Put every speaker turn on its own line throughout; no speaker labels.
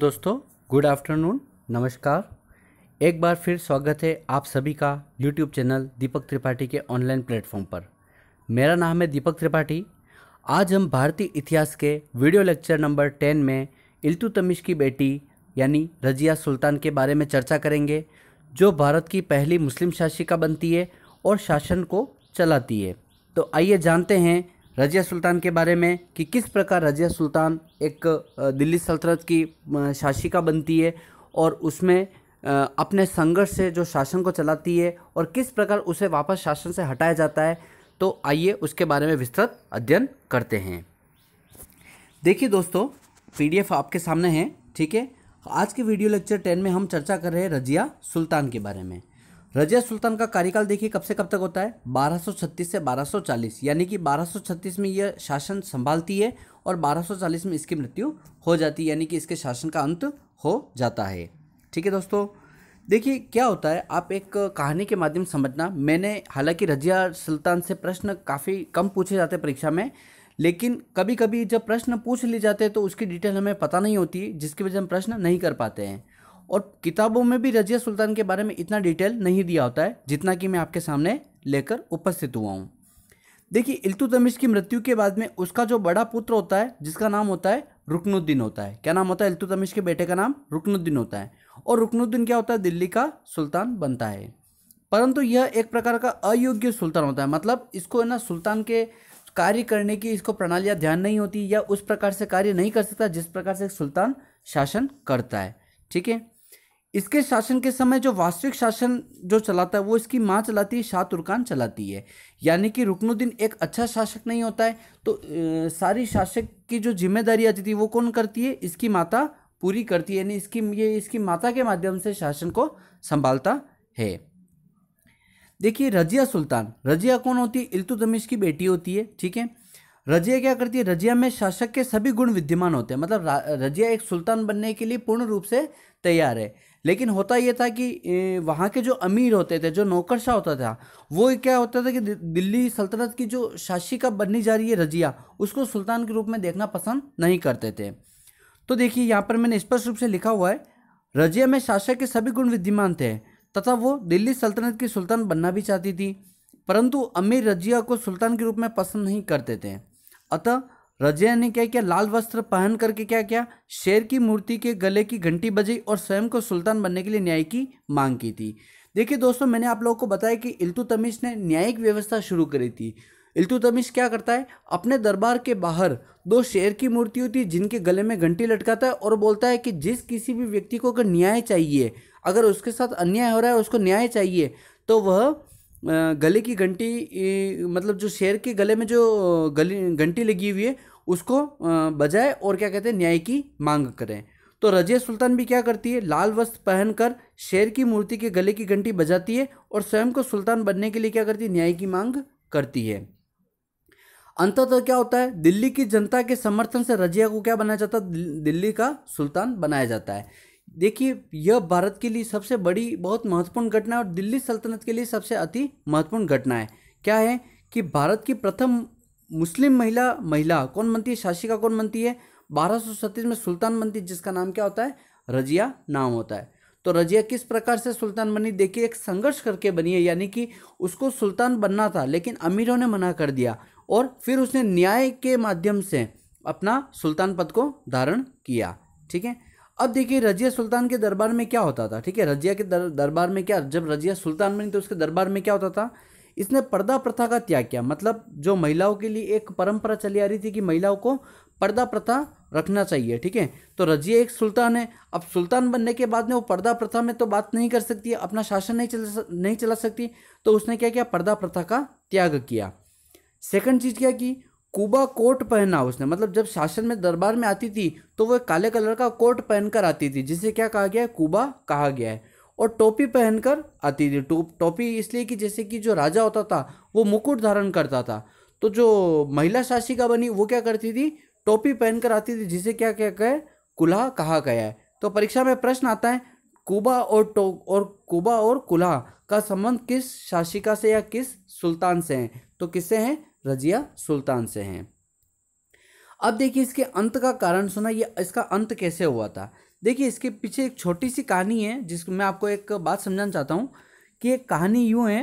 दोस्तों good afternoon नमस्कार एक बार फिर स्वागत है आप सभी का यूट्यूब चैनल दीपक त्रिपाठी के ऑनलाइन प्लेटफॉर्म पर मेरा नाम है दीपक त्रिपाठी आज हम भारतीय इतिहास के वीडियो लेक्चर नंबर टेन में इल्तुतमिश की बेटी यानी रजिया सुल्तान के बारे में चर्चा करेंगे जो भारत की पहली मुस्लिम शासिका बनती है और शासन को चलाती है तो आइए जानते हैं रजिया सुल्तान के बारे में कि किस प्रकार रजिया सुल्तान एक दिल्ली सल्तनत की शासिका बनती है और उसमें अपने संघर्ष से जो शासन को चलाती है और किस प्रकार उसे वापस शासन से हटाया जाता है तो आइए उसके बारे में विस्तृत अध्ययन करते हैं देखिए दोस्तों पीडीएफ आपके सामने है ठीक है आज के वीडियो लेक्चर टेन में हम चर्चा कर रहे हैं रजिया सुल्तान के बारे में रजिया सुल्तान का कार्यकाल देखिए कब से कब तक होता है 1236 से 1240 यानी कि 1236 में यह शासन संभालती है और 1240 में इसकी मृत्यु हो जाती है यानी कि इसके शासन का अंत हो जाता है ठीक है दोस्तों देखिए क्या होता है आप एक कहानी के माध्यम समझना मैंने हालांकि रजिया सुल्तान से प्रश्न काफ़ी कम पूछे जाते परीक्षा में लेकिन कभी कभी जब प्रश्न पूछ लिए जाते हैं तो उसकी डिटेल हमें पता नहीं होती जिसकी वजह हम प्रश्न नहीं कर पाते हैं और किताबों में भी रजिया सुल्तान के बारे में इतना डिटेल नहीं दिया होता है जितना कि मैं आपके सामने लेकर उपस्थित हुआ हूँ देखिए इल्तुतमिश की मृत्यु के बाद में उसका जो बड़ा पुत्र होता है जिसका नाम होता है रुकनुद्दीन होता है क्या नाम होता है इल्तुतमिश के बेटे का नाम रुकनुद्दीन होता है और रुकनुद्दीन क्या होता है दिल्ली का सुल्तान बनता है परंतु यह एक प्रकार का अयोग्य सुल्तान होता है मतलब इसको है ना सुल्तान के कार्य करने की इसको प्रणालियाँ ध्यान नहीं होती या उस प्रकार से कार्य नहीं कर सकता जिस प्रकार से सुल्तान शासन करता है ठीक है इसके शासन के समय जो वास्तविक शासन जो चलाता है वो इसकी माँ चलाती है शाह तुर्कान चलाती है यानी कि रुकनुद्दीन एक अच्छा शासक नहीं होता है तो ए, सारी शासक की जो जिम्मेदारी आती थी वो कौन करती है इसकी माता पूरी करती है यानी इसकी ये इसकी माता के माध्यम से शासन को संभालता है देखिए रजिया सुल्तान रजिया कौन होती है इल्तुतमिश की बेटी होती है ठीक है रजिया क्या करती है रजिया में शासक के सभी गुण विद्यमान होते हैं मतलब रजिया एक सुल्तान बनने के लिए पूर्ण रूप से तैयार है लेकिन होता ये था कि वहाँ के जो अमीर होते थे जो नौकरशाह होता था वो क्या होता था कि दिल्ली सल्तनत की जो शासिका बननी जा रही है रजिया उसको सुल्तान के रूप में देखना पसंद नहीं करते थे तो देखिए यहाँ पर मैंने स्पष्ट रूप से लिखा हुआ है रजिया में शासक के सभी गुण विद्यमान थे तथा वो दिल्ली सल्तनत की सुल्तान बनना भी चाहती थी परंतु अमीर रजिया को सुल्तान के रूप में पसंद नहीं करते थे अतः रजिया ने क्या किया लाल वस्त्र पहन करके क्या किया शेर की मूर्ति के गले की घंटी बजी और स्वयं को सुल्तान बनने के लिए न्याय की मांग की थी देखिए दोस्तों मैंने आप लोगों को बताया कि इल्तुतमिश ने न्यायिक व्यवस्था शुरू करी थी इल्तुतमिश क्या करता है अपने दरबार के बाहर दो शेर की मूर्ति होती है जिनके गले में घंटी लटकाता है और बोलता है कि जिस किसी भी व्यक्ति को अगर न्याय चाहिए अगर उसके साथ अन्याय हो रहा है उसको न्याय चाहिए तो वह गले की घंटी मतलब जो शेर के गले में जो गले घंटी लगी हुई है उसको बजाय और क्या कहते हैं न्याय की मांग करें तो रजिया सुल्तान भी क्या करती है लाल वस्त्र पहनकर शेर की मूर्ति के गले की घंटी बजाती है और स्वयं को सुल्तान बनने के लिए क्या करती है न्याय की मांग करती है अंततः क्या होता है दिल्ली की जनता के समर्थन से रजिया को क्या बनाया जाता है दिल्ली का सुल्तान बनाया जाता है देखिए यह भारत के लिए सबसे बड़ी बहुत महत्वपूर्ण घटना है और दिल्ली सल्तनत के लिए सबसे अति महत्वपूर्ण घटना है क्या है कि भारत की प्रथम मुस्लिम महिला महिला कौन बनती है शासिका कौन बनती है बारह में सुल्तान बनती जिसका नाम क्या होता है रजिया नाम होता है तो रजिया किस प्रकार से सुल्तान बनी देखिए एक संघर्ष करके बनी है यानी कि उसको सुल्तान बनना था लेकिन अमीरों ने मना कर दिया और फिर उसने न्याय के माध्यम से अपना सुल्तान पद को धारण किया ठीक है अब देखिए रजिया सुल्तान के दरबार में क्या होता था ठीक है रजिया के दरबार में क्या जब रजिया सुल्तान बनी तो उसके दरबार में क्या होता था इसने पर्दा प्रथा का त्याग किया मतलब जो महिलाओं के लिए एक परंपरा चली आ रही थी कि महिलाओं को पर्दा प्रथा रखना चाहिए ठीक है तो रजिया एक सुल्तान है अब सुल्तान बनने के बाद में वो पर्दा प्रथा में तो बात नहीं कर सकती अपना शासन नहीं चला नहीं चला सकती तो उसने क्या किया पर्दा प्रथा का त्याग किया सेकंड चीज़ क्या की कुबा कोट पहना उसने मतलब जब शासन में दरबार में आती थी तो वह काले कलर का कोट पहनकर आती थी जिसे क्या कहा गया है कुबा कहा गया है और टोपी पहनकर आती थी टोपी इसलिए कि जैसे कि जो राजा होता था वो मुकुट धारण करता था तो जो महिला शासिका बनी वो क्या करती थी टोपी पहनकर आती थी जिसे क्या क्या कहे कुल्हा कहा गया है तो परीक्षा में प्रश्न आता है कुबा और टो और कुबा और कुल्हा का संबंध किस शासिका से या किस सुल्तान से है तो किससे हैं रजिया सुल्तान से हैं अब देखिए इसके अंत का कारण सुना ये इसका अंत कैसे हुआ था देखिए इसके पीछे एक छोटी सी कहानी है जिसको मैं आपको एक बात समझाना चाहता हूँ कि एक कहानी यूँ है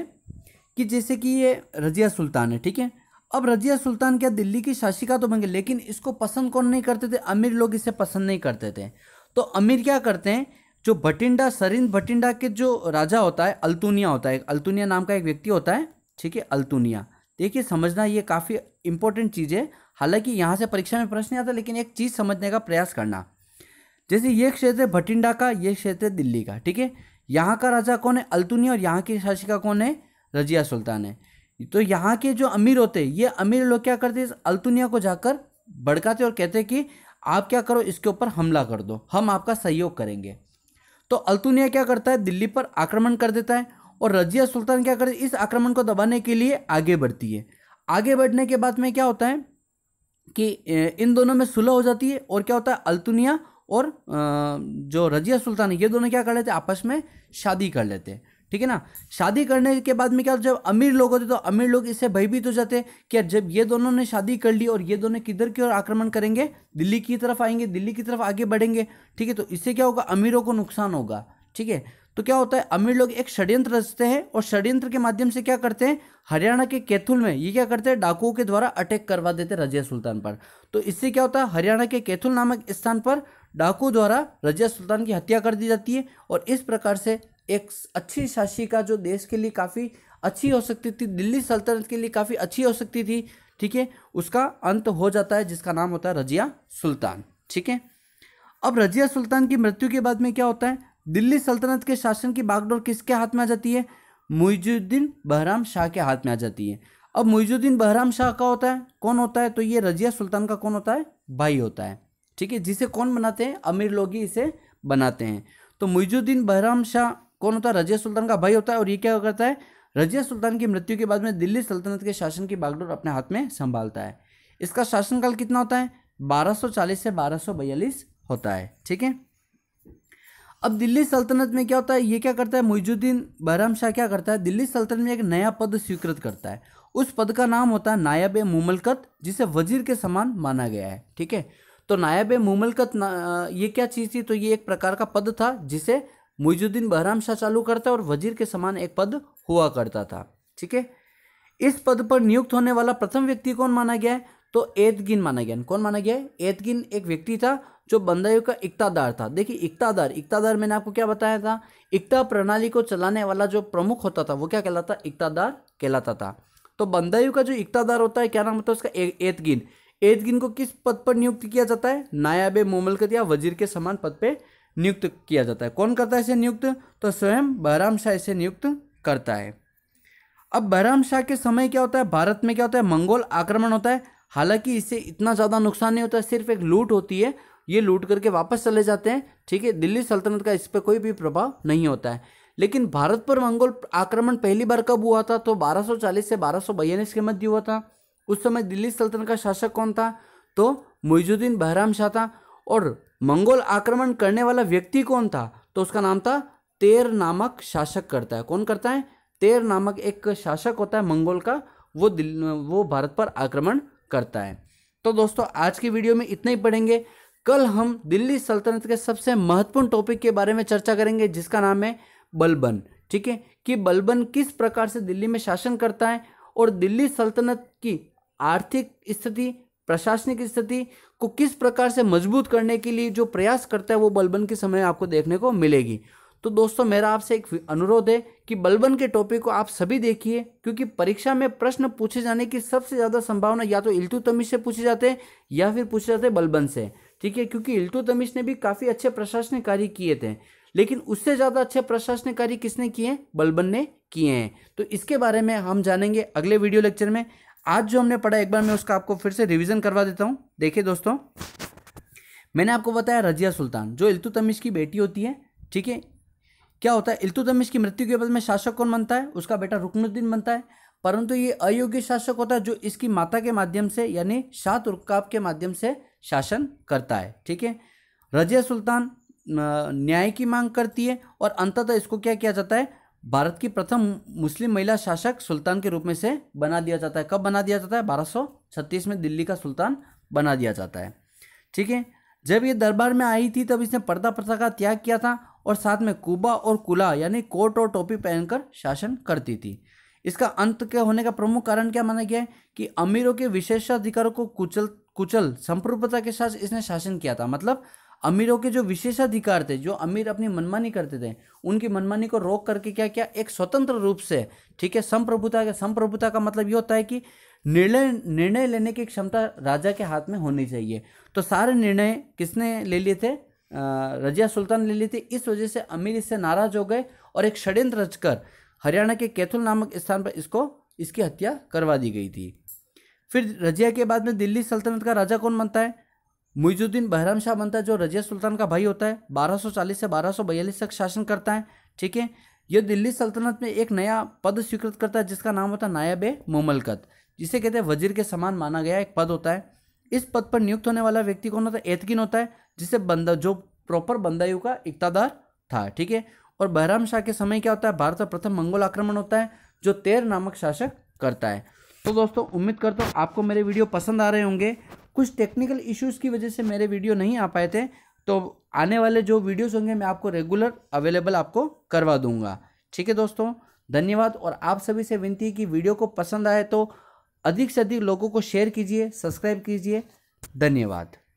कि जैसे कि ये रजिया सुल्तान है ठीक है अब रजिया सुल्तान क्या दिल्ली की शासिका तो बन गई लेकिन इसको पसंद कौन नहीं करते थे अमीर लोग इसे पसंद नहीं करते थे तो अमीर क्या करते हैं जो भटिंडा सरिंद भटिंडा के जो राजा होता है अल्तुनिया होता है अल्तुनिया नाम का एक व्यक्ति होता है ठीक है अल्तुनिया देखिए समझना ये काफ़ी इंपॉर्टेंट चीज़ है हालांकि यहाँ से परीक्षा में प्रश्न आता है लेकिन एक चीज़ समझने का प्रयास करना जैसे ये क्षेत्र है भटिंडा का ये क्षेत्र है दिल्ली का ठीक है यहाँ का राजा कौन है अल्तुनी और यहाँ की शासिका कौन है रजिया सुल्तान है तो यहाँ के जो अमीर होते ये अमीर लोग क्या करते हैं अल्तुनिया को जाकर भड़काते और कहते हैं कि आप क्या करो इसके ऊपर हमला कर दो हम आपका सहयोग करेंगे तो अल्तुनिया क्या करता है दिल्ली पर आक्रमण कर देता है और रजिया सुल्तान क्या करती है इस आक्रमण को दबाने के लिए आगे बढ़ती है आगे बढ़ने के बाद में क्या होता है कि इन दोनों में सुलह हो जाती है और क्या होता है अल्तुनिया और जो रजिया सुल्तान है ये दोनों क्या कर लेते आपस में शादी कर लेते ठीक है ना शादी करने के बाद में क्या जब अमीर लोग होते तो अमीर लोग इससे भयभीत हो जाते कि जब ये दोनों ने शादी कर ली और ये दोनों किधर की ओर आक्रमण करेंगे दिल्ली की तरफ आएंगे दिल्ली की तरफ आगे बढ़ेंगे ठीक है तो इससे क्या होगा अमीरों को नुकसान होगा ठीक है तो क्या होता है अमीर लोग एक षड्यंत्र रचते हैं और षड्यंत्र के माध्यम से क्या करते हैं हरियाणा के कैथुल में ये क्या करते हैं डाकुओं के द्वारा अटैक करवा देते रजिया सुल्तान पर तो इससे क्या होता है हरियाणा के कैथुल नामक स्थान पर डाकू द्वारा रजिया सुल्तान की हत्या कर दी जाती है और इस प्रकार से एक अच्छी का जो देश के लिए काफ़ी अच्छी हो सकती थी दिल्ली सल्तनत के लिए काफ़ी अच्छी हो सकती थी ठीक है उसका अंत हो जाता है जिसका नाम होता है रजिया सुल्तान ठीक है अब रजिया सुल्तान की मृत्यु के बाद में क्या होता है दिल्ली सल्तनत के शासन की बागडोर किसके हाथ में आ जाती है मुइजुद्दीन बहराम शाह के हाथ में आ जाती है अब मुइजुद्दीन बहराम शाह का होता है कौन होता है तो ये रजिया सुल्तान का कौन होता है भाई होता है ठीक है जिसे कौन बनाते हैं अमीर लोग ही इसे बनाते हैं तो मुइजुद्दीन बहराम शाह कौन होता है रजिया सुल्तान का भाई होता है और ये क्या करता है रजिया सुल्तान की मृत्यु के बाद में दिल्ली सल्तनत के शासन की बागडोर अपने हाथ में संभालता है इसका शासनकाल कितना होता है 1240 से 1242 होता है ठीक है अब दिल्ली सल्तनत में क्या होता है ये क्या करता है मुइजुद्दीन बहराम शाह क्या करता है दिल्ली सल्तनत में एक नया पद स्वीकृत करता है उस पद का नाम होता है नायब मुमलकत जिसे वजीर के समान माना गया है ठीक है तो नायब मुमलकत ना, ये क्या चीज़ थी तो ये एक प्रकार का पद था जिसे मुइजुद्दीन बहराम शाह चालू करता और वजीर के समान एक पद हुआ करता था ठीक है इस पद पर नियुक्त होने वाला प्रथम व्यक्ति कौन माना गया है तो एतगिन माना गया कौन माना गया है एतगिन एक व्यक्ति था जो बंदायु का इकतादार था देखिए इकतादार इकतादार मैंने आपको क्या बताया था इकता प्रणाली को चलाने वाला जो प्रमुख होता था वो क्या कहलाता इकतादार कहलाता था तो बंदायु का जो इकतादार होता है क्या नाम होता है उसका एतगिन एजगिन को किस पद पर नियुक्त किया जाता है नायाब मोमलकत या वजीर के समान पद पर नियुक्त किया जाता है कौन करता है इसे नियुक्त तो स्वयं बहराम शाह इसे नियुक्त करता है अब बहराम शाह के समय क्या होता है भारत में क्या होता है मंगोल आक्रमण होता है हालांकि इससे इतना ज़्यादा नुकसान नहीं होता सिर्फ एक लूट होती है ये लूट करके वापस चले जाते हैं ठीक है दिल्ली सल्तनत का इस पर कोई भी प्रभाव नहीं होता है लेकिन भारत पर मंगोल आक्रमण पहली बार कब हुआ था तो 1240 से बारह के मध्य हुआ था उस समय दिल्ली सल्तनत का शासक कौन था तो मुइजुद्दीन बहराम शाह था और मंगोल आक्रमण करने वाला व्यक्ति कौन था तो उसका नाम था तेर नामक शासक करता है कौन करता है तेर नामक एक शासक होता है मंगोल का वो दिल वो भारत पर आक्रमण करता है तो दोस्तों आज की वीडियो में इतना ही पढ़ेंगे कल हम दिल्ली सल्तनत के सबसे महत्वपूर्ण टॉपिक के बारे में चर्चा करेंगे जिसका नाम है बलबन ठीक है कि बलबन किस प्रकार से दिल्ली में शासन करता है और दिल्ली सल्तनत की आर्थिक स्थिति प्रशासनिक स्थिति को किस प्रकार से मजबूत करने के लिए जो प्रयास करता है वो बलबन के समय आपको देखने को मिलेगी तो दोस्तों मेरा आपसे एक अनुरोध है कि बलबन के टॉपिक को आप सभी देखिए क्योंकि परीक्षा में प्रश्न पूछे जाने की सबसे ज़्यादा संभावना या तो इल्तु तमिश से पूछे जाते हैं या फिर पूछे जाते हैं बलबन से ठीक है क्योंकि इल्तु तमिश ने भी काफ़ी अच्छे प्रशासनिक कार्य किए थे लेकिन उससे ज़्यादा अच्छे प्रशासनिक कार्य किसने किए बलबन ने किए हैं तो इसके बारे में हम जानेंगे अगले वीडियो लेक्चर में आज जो हमने पढ़ा एक बार मैं उसका आपको फिर से रिविज़न करवा देता हूँ देखिए दोस्तों मैंने आपको बताया रजिया सुल्तान जो इल्तुतमिश की बेटी होती है ठीक है क्या होता है इल्तुतमिश की मृत्यु के बाद में शासक कौन बनता है उसका बेटा रुकनुद्दीन बनता है परंतु ये अयोग्य शासक होता है जो इसकी माता के माध्यम से यानी शाह तुर्काब के माध्यम से शासन करता है ठीक है रजिया सुल्तान न्याय की मांग करती है और अंततः इसको क्या किया जाता है भारत की प्रथम मुस्लिम महिला शासक सुल्तान के रूप में से बना दिया जाता है कब बना दिया जाता है बारह में दिल्ली का सुल्तान बना दिया जाता है ठीक है जब ये दरबार में आई थी तब इसने पर्दा प्रथा का त्याग किया था और साथ में कुबा और कुला यानी कोट और टोपी पहनकर शासन करती थी इसका अंत के होने का प्रमुख कारण क्या माना गया है कि अमीरों के विशेषाधिकारों को कुचल कुचल संप्रभुता के साथ इसने शासन किया था मतलब अमीरों के जो विशेषाधिकार थे जो अमीर अपनी मनमानी करते थे उनकी मनमानी को रोक करके क्या क्या एक स्वतंत्र रूप से ठीक है संप्रभुता का संप्रभुता का मतलब ये होता है कि निर्णय निर्णय लेने की क्षमता राजा के हाथ में होनी चाहिए तो सारे निर्णय किसने ले लिए थे रजिया सुल्तान ले लिए थे इस वजह से अमीर इससे नाराज हो गए और एक षड्यंत्र रचकर हरियाणा के कैथुल नामक स्थान पर इसको इसकी हत्या करवा दी गई थी फिर रजिया के बाद में दिल्ली सल्तनत का राजा कौन बनता है मुइजुद्दीन बहराम शाह बनता है जो रजिया सुल्तान का भाई होता है 1240 से 1242 तक शासन करता है ठीक है यह दिल्ली सल्तनत में एक नया पद स्वीकृत करता है जिसका नाम होता है नायब मुमलकत जिसे कहते हैं वजीर के समान माना गया एक पद होता है इस पद पर नियुक्त होने वाला व्यक्ति कौन होता है एतकिन होता है जिसे बंदा जो प्रॉपर बंदायु का इकतादार था ठीक है और बहराम शाह के समय क्या होता है भारत का प्रथम मंगोल आक्रमण होता है जो तेर नामक शासक करता है तो दोस्तों उम्मीद करता हूँ आपको मेरे वीडियो पसंद आ रहे होंगे कुछ टेक्निकल इश्यूज़ की वजह से मेरे वीडियो नहीं आ पाए थे तो आने वाले जो वीडियोस होंगे मैं आपको रेगुलर अवेलेबल आपको करवा दूंगा ठीक है दोस्तों धन्यवाद और आप सभी से विनती है कि वीडियो को पसंद आए तो अधिक से अधिक लोगों को शेयर कीजिए सब्सक्राइब कीजिए धन्यवाद